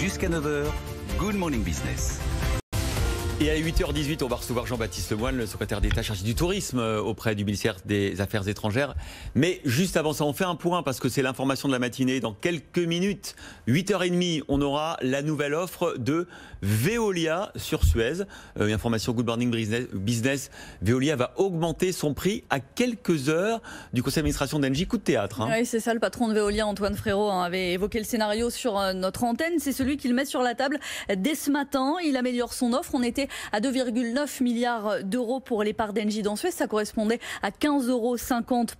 Jusqu'à 9h, Good Morning Business. Et à 8h18, on va recevoir Jean-Baptiste Lemoine, le secrétaire d'État chargé du tourisme euh, auprès du ministère des Affaires étrangères. Mais juste avant ça, on fait un point parce que c'est l'information de la matinée. Dans quelques minutes, 8h30, on aura la nouvelle offre de Veolia sur Suez. Euh, information Good Morning Business. Veolia va augmenter son prix à quelques heures du conseil d'administration d'Engie. Coup de théâtre. Hein. Oui, c'est ça. Le patron de Veolia, Antoine Frérot, hein, avait évoqué le scénario sur euh, notre antenne. C'est celui qu'il met sur la table dès ce matin. Il améliore son offre. On était à 2,9 milliards d'euros pour les parts d'Engie dans Suez. Ça correspondait à 15,50 euros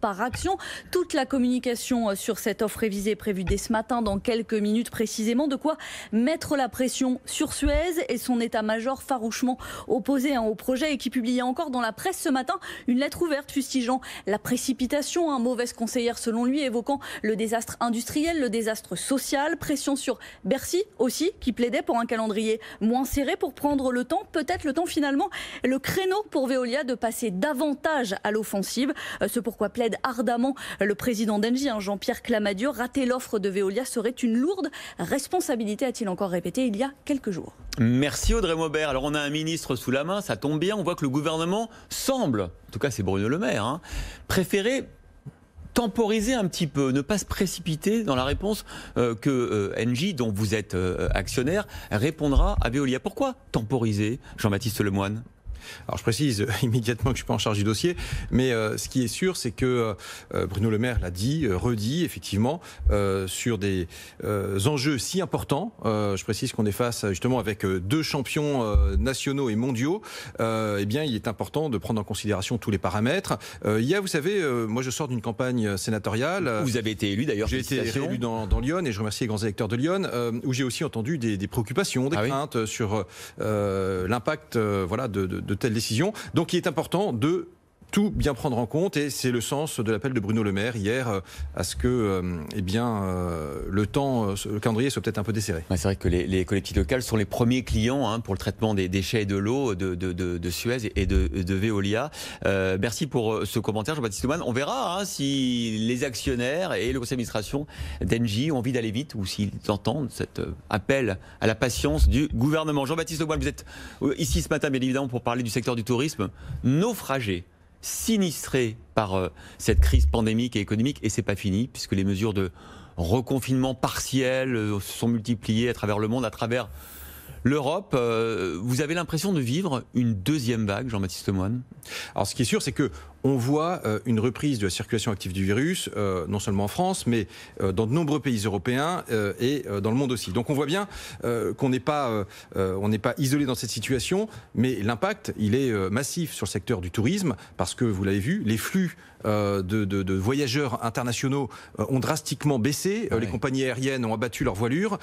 par action. Toute la communication euh, sur cette offre révisée est prévue dès ce matin, dans quelques minutes précisément. De quoi mettre la pression sur Suez et son état-major farouchement opposé hein, au projet et qui publiait encore dans la presse ce matin une lettre ouverte fustigeant la précipitation, un mauvaise conseillère selon lui, évoquant le désastre industriel, le désastre social, pression sur Bercy aussi, qui plaidait pour un calendrier moins serré pour prendre le temps peut-être le temps finalement, le créneau pour Veolia de passer davantage à l'offensive. Euh, ce pourquoi plaide ardemment le président d'Engie, hein, Jean-Pierre Clamadieu. Rater l'offre de Veolia serait une lourde responsabilité, a-t-il encore répété il y a quelques jours. Merci Audrey Maubert. Alors on a un ministre sous la main, ça tombe bien. On voit que le gouvernement semble, en tout cas c'est Bruno Le Maire, hein, préférer temporiser un petit peu, ne pas se précipiter dans la réponse euh, que euh, NJ, dont vous êtes euh, actionnaire, répondra à Veolia. Pourquoi temporiser, Jean-Baptiste Lemoine alors je précise euh, immédiatement que je suis pas en charge du dossier, mais euh, ce qui est sûr, c'est que euh, Bruno Le Maire l'a dit, redit effectivement sur des enjeux si importants. je précise qu'on est face justement avec deux champions nationaux et mondiaux. eh bien, il est important de prendre en considération tous les paramètres. il y a, vous savez, moi je sors d'une campagne sénatoriale. Vous avez été élu d'ailleurs. J'ai été élu dans, Lyon et je remercie les grands électeurs de Lyon, où j'ai aussi entendu des, préoccupations, des ah craintes sur l'impact, voilà, de telle décision, Donc il est important de tout bien prendre en compte et c'est le sens de l'appel de Bruno Le Maire hier euh, à ce que euh, eh bien, euh, le temps, le calendrier soit peut-être un peu desserré. c'est vrai que les, collectifs collectivités locales sont les premiers clients hein, pour le traitement des déchets et de l'eau de, de, de, Suez et de, Veolia. merci pour ce commentaire, Jean-Baptiste Oman. On verra hein, si les actionnaires et le conseil d'administration d'Engie ont envie d'aller vite ou s'ils entendent cet appel à la patience du gouvernement. Jean-Baptiste Oman, vous êtes ici ce matin, bien évidemment, pour parler du secteur du tourisme naufragé sinistrés par euh, cette crise pandémique et économique. Et c'est pas fini, puisque les mesures de reconfinement partiel euh, se sont multipliées à travers le monde, à travers l'Europe, euh, vous avez l'impression de vivre une deuxième vague, Jean-Baptiste Moine Alors, ce qui est sûr, c'est que on voit euh, une reprise de la circulation active du virus, euh, non seulement en France, mais dans de nombreux pays européens et dans le monde aussi. Donc on voit bien qu'on n'est pas, on n'est pas isolé dans cette situation, mais l'impact, il est massif sur le secteur du tourisme, parce que vous l'avez vu, les flux de, voyageurs internationaux ont drastiquement baissé, les compagnies aériennes ont abattu leur voilure,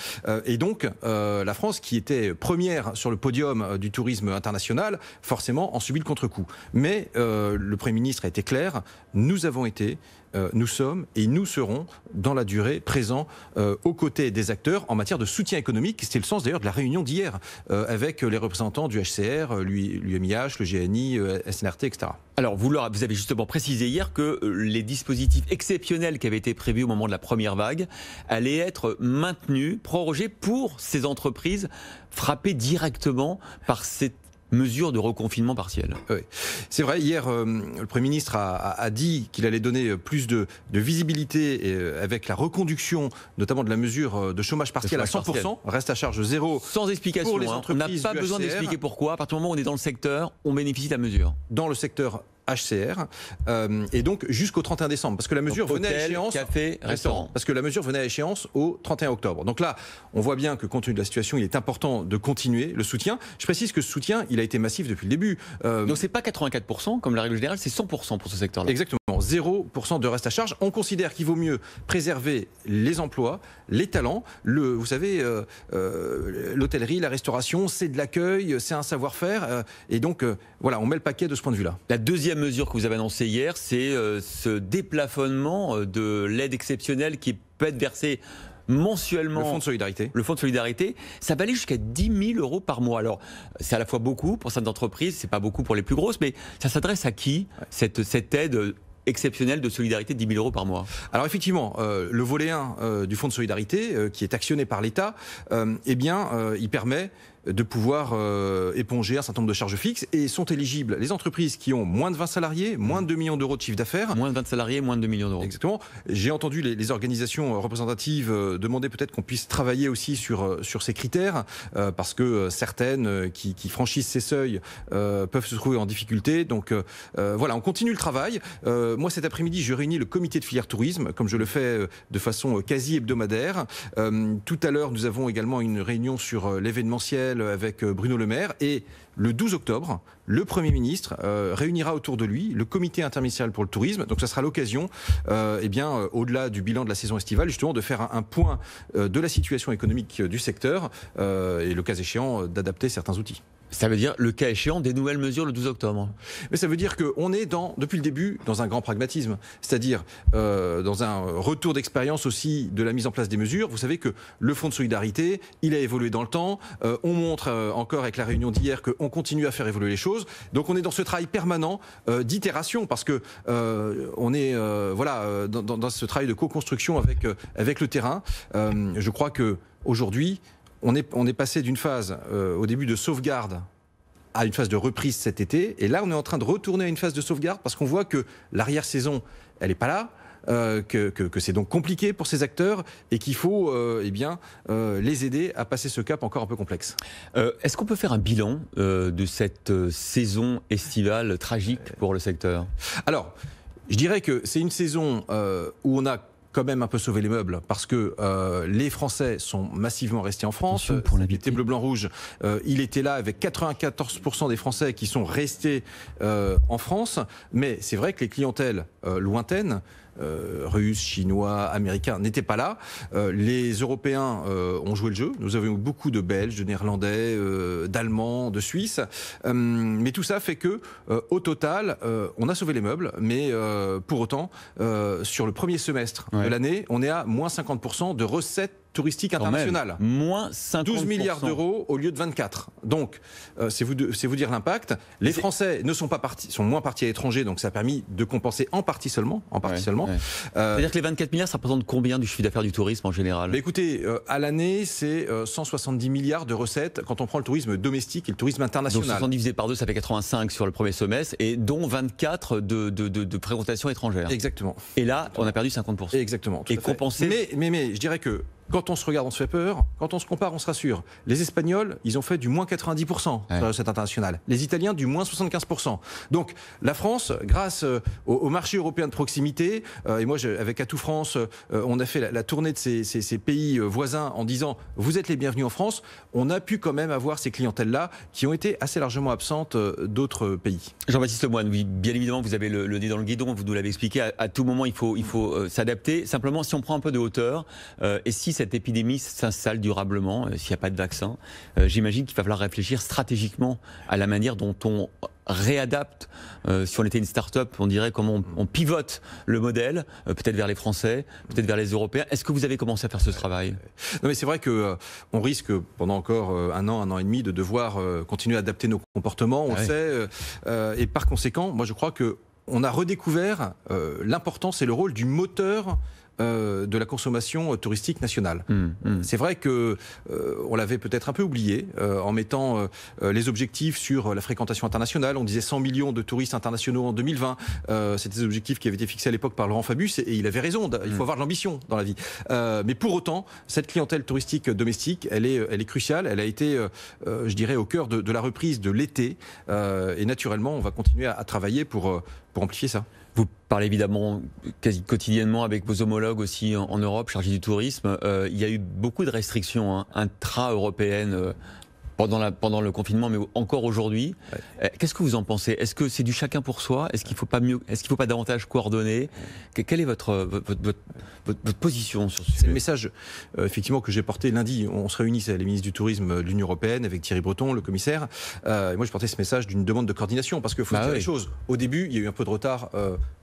et donc la France, qui était première sur le podium euh, du tourisme international, forcément en subit le contre-coup. Mais euh, le Premier ministre a été clair, nous avons été euh, nous sommes et nous serons dans la durée présents euh, aux côtés des acteurs en matière de soutien économique. C'était le sens d'ailleurs de la réunion d'hier euh, avec les représentants du HCR, l'UMIH, le GNI, SNRT, etc. Alors vous, vous avez justement précisé hier que les dispositifs exceptionnels qui avaient été prévus au moment de la première vague allaient être maintenus, prorogés pour ces entreprises frappées directement par cette mesure de reconfinement partiel. C'est vrai, hier, euh, le Premier ministre a, dit qu'il allait donner euh, plus de, visibilité euh, avec la reconduction, notamment de la mesure de chômage partiel à 100%, reste à charge zéro. Sans explication, les hein. on n'a pas besoin d'expliquer pourquoi. À partir du moment où on est dans le secteur, on bénéficie de la mesure. Dans le secteur HCR. Euh, et donc jusqu'au 31 décembre, parce que la mesure venait à échéance. Café, restaurant. Parce que la mesure venait à échéance au 31 octobre. Donc là, on voit bien que compte tenu de la situation, il est important de continuer le soutien. Je précise que ce soutien, il a été massif depuis le début. Euh... Donc c'est pas 84% comme la règle générale, c'est 100% pour ce secteur-là. Exactement. 0% de reste à charge. On considère qu'il vaut mieux préserver les emplois, les talents. Le, vous savez, euh, euh, l'hôtellerie, la restauration, c'est de l'accueil, c'est un savoir-faire. Euh, et donc, voilà, on met le paquet de ce point de vue-là. La deuxième mesure que vous avez annoncée hier, c'est ce déplafonnement de l'aide exceptionnelle qui peut être versée mensuellement. Le fonds de solidarité. Le fonds de solidarité, ça va aller jusqu'à 10 000 euros par mois. Alors, c'est à la fois beaucoup pour certaines entreprises, c'est pas beaucoup pour les plus grosses, mais ça s'adresse à qui cette, cette aide exceptionnel de solidarité de 10 000 euros par mois. Alors effectivement, euh, le volet 1 euh, du Fonds de solidarité, euh, qui est actionné par l'État, eh bien, il permet de pouvoir euh, éponger un certain nombre de charges fixes et sont éligibles les entreprises qui ont moins de 20 salariés, moins de 2 millions d'euros de chiffre d'affaires. Moins de 20 salariés, moins de 2 millions d'euros. Exactement. J'ai entendu les, organisations représentatives euh, demander peut-être qu'on puisse travailler aussi sur, euh, sur ces critères parce que certaines qui, qui franchissent ces seuils peuvent se trouver en difficulté. Donc voilà, on continue le travail. moi cet après-midi, je réunis le comité de filière tourisme comme je le fais de façon quasi hebdomadaire. tout à l'heure, nous avons également une réunion sur l'événementiel avec euh, Bruno Le Maire et le 12 octobre, le Premier ministre euh, réunira autour de lui le comité interministériel pour le tourisme. Donc ça sera l'occasion, euh, eh bien, euh, au-delà du bilan de la saison estivale, justement, de faire un, point de la situation économique du secteur et, le cas échéant, d'adapter certains outils. Ça veut dire, le cas échéant, des nouvelles mesures le 12 octobre. Mais ça veut dire qu'on est, depuis le début, dans un grand pragmatisme, c'est-à-dire dans un retour d'expérience aussi de la mise en place des mesures. Vous savez que le Fonds de solidarité, il a évolué dans le temps. on montre encore avec la réunion d'hier que on continue à faire évoluer les choses. Donc on est dans ce travail permanent euh, d'itération parce que euh, on est euh, voilà dans, ce travail de co-construction avec avec le terrain. je crois que aujourd'hui on est on est passé d'une phase au début de sauvegarde à une phase de reprise cet été et là on est en train de retourner à une phase de sauvegarde parce qu'on voit que l'arrière saison elle n'est pas là. Euh, que, c'est donc compliqué pour ces acteurs et qu'il faut euh, eh bien, euh, les aider à passer ce cap encore un peu complexe. Est-ce qu'on peut faire un bilan de cette saison estivale tragique pour le secteur Alors, je dirais que c'est une saison où on a quand même un peu sauvé les meubles parce que les Français sont massivement restés en France. pour l'habiter. Bleu, blanc, rouge, il était là avec 94% des Français qui sont restés en France. Mais c'est vrai que les clientèles lointaines euh, russes, chinois, américains n'étaient pas là. Euh, les Européens euh, ont joué le jeu. Nous avons eu beaucoup de Belges, de Néerlandais, d'Allemands, de Suisses. mais tout ça fait que, au total, on a sauvé les meubles, mais pour autant, sur le premier semestre de l'année, on est à moins 50% de recettes touristique international, Moins 5 12 milliards d'euros au lieu de 24. Donc, euh, c'est vous, vous, dire l'impact. Les Français ne sont pas partis, sont moins partis à l'étranger, donc ça a permis de compenser en partie seulement, en partie seulement. Euh, C'est-à-dire que les 24 milliards, ça représente combien du chiffre d'affaires du tourisme en général Écoutez, euh, à l'année, c'est 170 milliards de recettes quand on prend le tourisme domestique et le tourisme international. Donc 70 divisé par 2, ça fait 85 sur le premier semestre, et dont 24 de, de, de, étrangères. Exactement. Et là, on a perdu 50%. Exactement. et compensé. Mais, mais, mais je dirais que quand on se regarde, on se fait peur. Quand on se compare, on se rassure. Les Espagnols, ils ont fait du moins 90% ouais. sur euh, cette internationale. Les Italiens, du moins 75%. Donc, la France, grâce euh, au, marché européen de proximité, euh, et moi, je, avec Atout France, on a fait la, tournée de ces, pays voisins en disant Vous êtes les bienvenus en France. On a pu quand même avoir ces clientèles-là qui ont été assez largement absentes d'autres pays. Jean-Baptiste Moine, oui, bien évidemment, vous avez le, nez dans le guidon, vous nous l'avez expliqué. À, tout moment, il faut, il faut s'adapter. Simplement, si on prend un peu de hauteur, et si cette épidémie s'installe durablement, euh, s'il n'y a pas de vaccin, euh, j'imagine qu'il va falloir réfléchir stratégiquement à la manière dont on réadapte. Euh, si on était une start-up, on dirait comment on, pivote le modèle, peut-être vers les Français, peut-être vers les Européens. Est-ce que vous avez commencé à faire ce travail Non, mais c'est vrai que on risque pendant encore un an, un an et demi de devoir continuer à adapter nos comportements. On le ah sait, et par conséquent, moi je crois que on a redécouvert l'importance et le rôle du moteur euh, de la consommation touristique nationale. Mmh, mmh. C'est vrai que euh, on l'avait peut-être un peu oublié euh, en mettant les objectifs sur la fréquentation internationale. On disait 100 millions de touristes internationaux en 2020. C'était des objectifs qui avaient été fixés à l'époque par Laurent Fabius et, il avait raison. Il faut mmh. avoir de l'ambition dans la vie. mais pour autant, cette clientèle touristique domestique, elle est, elle est cruciale. Elle a été, je dirais, au cœur de, la reprise de l'été. et naturellement, on va continuer à, à travailler pour, pour amplifier ça. Vous parlez évidemment quasi quotidiennement avec vos homologues aussi en, Europe chargés du tourisme. Euh, il y a eu beaucoup de restrictions hein, intra-européennes euh, pendant, la, pendant le confinement, mais encore aujourd'hui. Euh, qu'est-ce que vous en pensez Est-ce que c'est du chacun pour soi Est-ce qu'il ne faut pas mieux Est-ce qu'il faut pas davantage coordonner Quelle est votre position sur ce sujet le message euh, effectivement que j'ai porté lundi. On se réunissait les ministres du tourisme de l'Union européenne avec Thierry Breton, le commissaire. Euh, moi, j'ai porté ce message d'une demande de coordination parce que faut bah dire les choses. Au début, il y a eu un peu de retard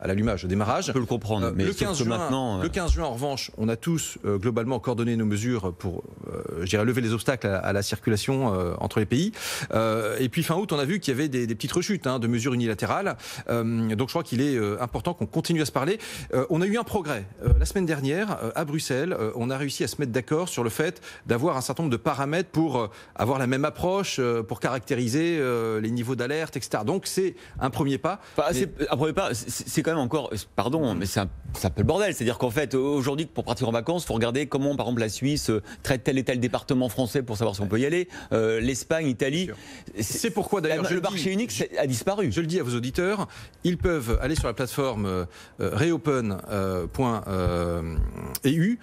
à l'allumage, au démarrage. Je peux le comprendre. mais le 15 juin, maintenant, le 15 juin, en revanche, on a tous globalement coordonné nos mesures pour, je lever les obstacles à, à la circulation euh, entre les pays. Euh, et puis fin août, on a vu qu'il y avait des, petites rechutes hein, de mesures unilatérales. Euh, donc je crois qu'il est important qu'on continue à se parler. on a eu un progrès. la semaine dernière, à Bruxelles, on a réussi à se mettre d'accord sur le fait d'avoir un certain nombre de paramètres pour avoir la même approche, pour caractériser les niveaux d'alerte, etc. Donc c'est un premier pas. Un premier pas, c'est quand même encore, pardon, mais c'est un, peu le bordel. C'est-à-dire qu'en fait, aujourd'hui, pour partir en vacances, il faut regarder comment, par exemple, la Suisse traite tel et tel département français pour savoir si on peut y aller. Euh, l'Espagne, l'Italie. C'est pourquoi d'ailleurs le marché unique a disparu. Je le dis à vos auditeurs, ils peuvent aller sur la plateforme euh, reopen.eu,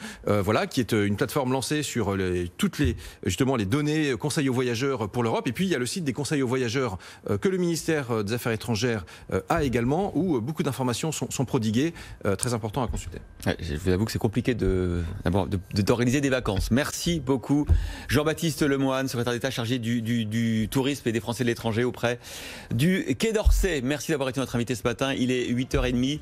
euh, e voilà, qui est une plateforme lancée sur toutes les justement les données conseils aux voyageurs pour l'Europe. Et puis il y a le site des conseils aux voyageurs que le ministère des Affaires étrangères a également, où beaucoup d'informations sont, prodiguées, très important à consulter. je vous avoue que c'est compliqué d'organiser de, des vacances. Merci beaucoup, Jean-Baptiste Lemoine, secrétaire d'État chargé du, du, du tourisme et des Français de l'étranger auprès du Quai d'Orsay. Merci d'avoir été notre invité ce matin. Il est 8h30.